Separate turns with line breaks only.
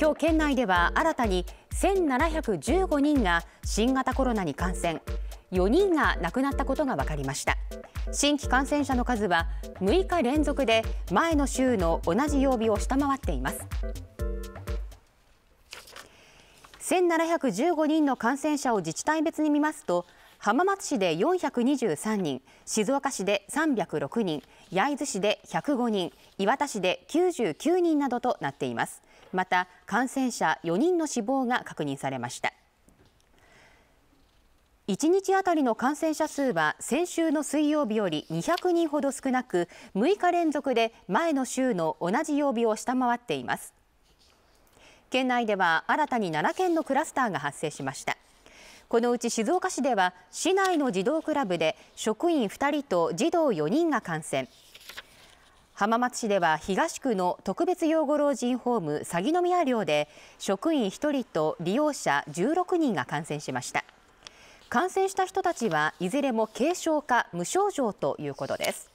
今日県内では新たに1715人が新型コロナに感染4人が亡くなったことが分かりました新規感染者の数は6日連続で前の週の同じ曜日を下回っています1715人の感染者を自治体別に見ますと浜松市で423人静岡市で306人焼津市で105人磐田市で99人などとなっていますまた感染者4人の死亡が確認されました1日あたりの感染者数は先週の水曜日より200人ほど少なく6日連続で前の週の同じ曜日を下回っています県内では新たに7件のクラスターが発生しましたこのうち静岡市では市内の児童クラブで職員2人と児童4人が感染浜松市では東区の特別養護老人ホーム鷺宮寮で職員1人と利用者16人が感染しました感染した人たちはいずれも軽症か無症状ということです